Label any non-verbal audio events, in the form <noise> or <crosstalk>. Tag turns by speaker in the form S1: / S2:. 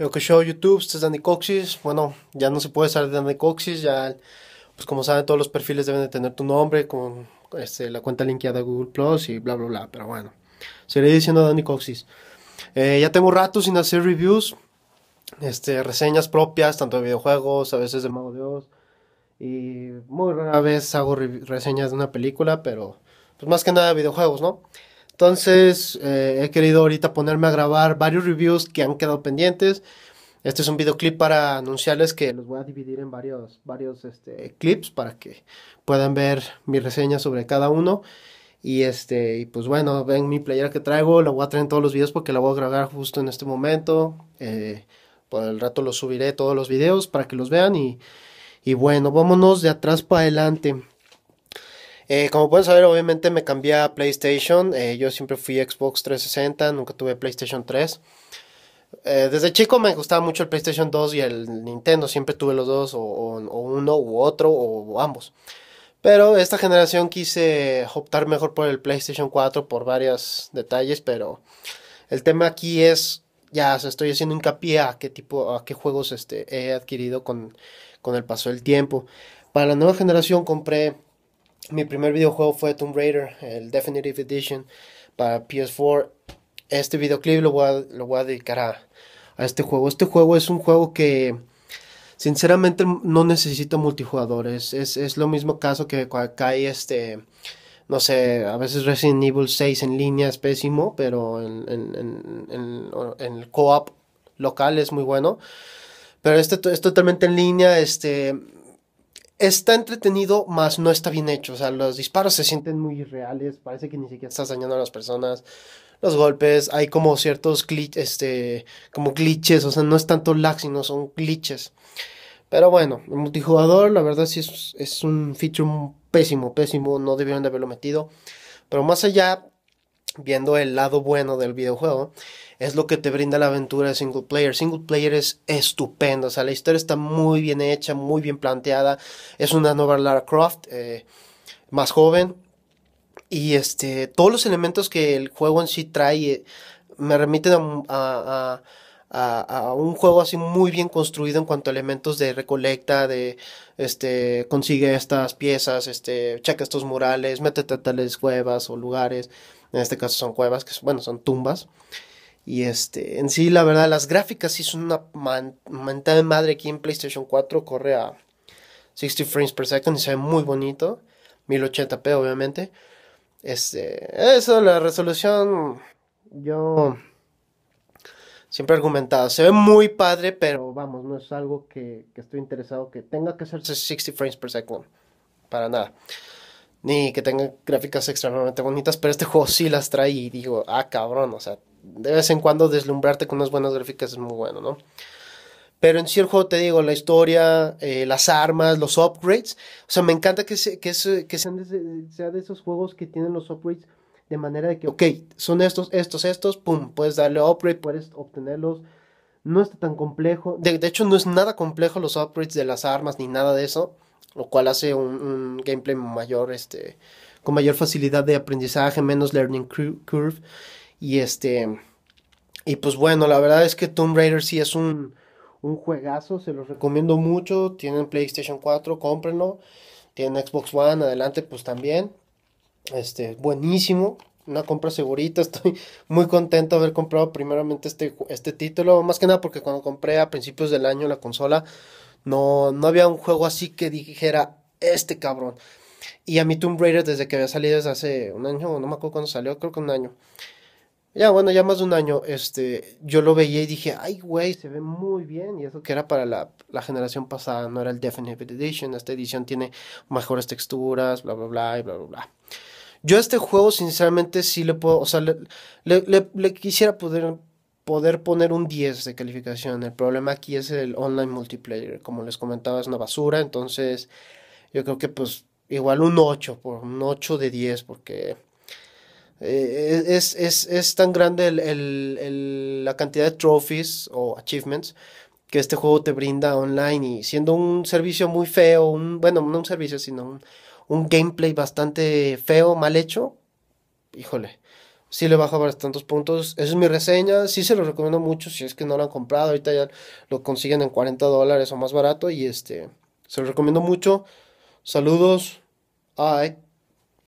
S1: Ok show YouTube, este es Danny Coxis. Bueno, ya no se puede salir de Danny Coxis, ya, pues como saben, todos los perfiles deben de tener tu nombre con este, la cuenta linkeada a Google Plus y bla, bla, bla. Pero bueno, seguiré diciendo Danny Coxis. Eh, ya tengo rato sin hacer reviews, este, reseñas propias, tanto de videojuegos, a veces de Mago de Y muy rara vez hago reseñas de una película, pero pues más que nada de videojuegos, ¿no? Entonces, eh, he querido ahorita ponerme a grabar varios reviews que han quedado pendientes. Este es un videoclip para anunciarles que los voy a dividir en varios, varios este, clips para que puedan ver mi reseña sobre cada uno. Y este, y pues bueno, ven mi player que traigo, la voy a traer en todos los videos porque la voy a grabar justo en este momento. Eh, por el rato los subiré todos los videos para que los vean. Y, y bueno, vámonos de atrás para adelante. Eh, como pueden saber, obviamente me cambié a PlayStation. Eh, yo siempre fui Xbox 360, nunca tuve PlayStation 3. Eh, desde chico me gustaba mucho el PlayStation 2 y el Nintendo. Siempre tuve los dos, o, uno u otro, o, ambos. Pero esta generación quise optar mejor por el PlayStation 4 por varios detalles, pero el tema aquí es, ya estoy haciendo hincapié a qué tipo, a qué juegos este, he adquirido con, con el paso del tiempo. Para la nueva generación compré mi primer videojuego fue Tomb Raider, el Definitive Edition para PS4. Este videoclip lo voy a, lo voy a dedicar a, este juego. Este juego es un juego que sinceramente no necesita multijugadores. Es, lo mismo caso que acá hay este, no sé, a veces Resident Evil 6 en línea es pésimo, pero en, en el co-op local es muy bueno. Pero este es totalmente en línea, este está entretenido, más no está bien hecho. O sea, los disparos se sienten muy reales. parece que ni siquiera estás dañando a las personas. Los golpes, hay como ciertos glitch, este, como glitches, o sea, no es tanto lag, sino son glitches. Pero bueno, el multijugador, la verdad sí es, es un feature pésimo, pésimo, no debieron de haberlo metido. Pero más allá, viendo el lado bueno del videojuego, es lo que te brinda la aventura de single player. Single player es estupendo, o sea, la historia está muy bien hecha, muy bien planteada. Es una nueva Lara Croft, eh, más joven. Y este, todos los elementos que el juego en sí trae eh, me remiten a, a, un juego así muy bien construido en cuanto a elementos de recolecta, de este, consigue estas piezas, este, checa estos murales, métete a tales cuevas o lugares. En este caso son cuevas, que bueno, son tumbas. Y este, en sí, la verdad, las gráficas sí son una mentada de madre aquí en PlayStation 4. Corre a 60 frames per second y se ve muy bonito. 1080p, obviamente. Este, eso, la resolución, yo siempre he argumentado, se ve muy padre, pero vamos, no es algo que, que estoy interesado que tenga que hacerse 60 frames per second. Para nada ni que tenga gráficas extremadamente bonitas, pero este juego sí las trae y digo, ah, cabrón, o sea, de vez en cuando deslumbrarte con unas buenas gráficas es muy bueno, ¿no? Pero en cierto el juego, te digo, la historia, eh, las armas, los upgrades, o sea, me encanta que, que, sean sea de esos juegos que tienen los upgrades de manera de que, ok, son estos, estos, estos, pum, puedes darle upgrade, puedes obtenerlos, no está tan complejo, de hecho no es nada complejo los upgrades de las armas ni nada de eso, lo cual hace un, gameplay mayor, este, con mayor facilidad de aprendizaje, menos learning curve. Y este. Y pues bueno, la verdad es que Tomb Raider sí es un, juegazo. Se los recomiendo mucho. Tienen PlayStation 4, cómprenlo. Tienen Xbox One, adelante, pues también. Este, buenísimo. Una compra segurita. <laughs> Estoy muy contento de haber comprado primeramente este, este título. Más que nada porque cuando compré a principios del año la consola no, no había un juego así que dijera, este cabrón. Y a mi Tomb Raider desde que había salido desde hace un año, no me acuerdo cuándo salió, creo que un año. Ya, bueno, ya más de un año, este, yo lo veía y dije, ay, güey, se ve muy bien. Y eso que era para la, generación pasada, no era el Definitive Edition. Esta edición tiene mejores texturas, bla, bla, bla, y bla, bla, bla. Yo a este juego, sinceramente, sí le puedo, o sea, le quisiera poder poder poner un 10 de calificación. El problema aquí es el online multiplayer. Como les comentaba, es una basura. Entonces, yo creo que pues igual un 8, por un 8 de 10, porque eh, e-, es, tan grande la cantidad de trophies o achievements que este juego te brinda online y siendo un servicio muy feo, un, bueno, no un servicio, sino un gameplay bastante feo, mal hecho, híjole, si le baja tantos puntos. Esa es mi reseña. Sí se lo recomiendo mucho si es que no lo han comprado. Ahorita ya lo consiguen en 40 dólares o más barato. Y este, se lo recomiendo mucho. Saludos. Bye.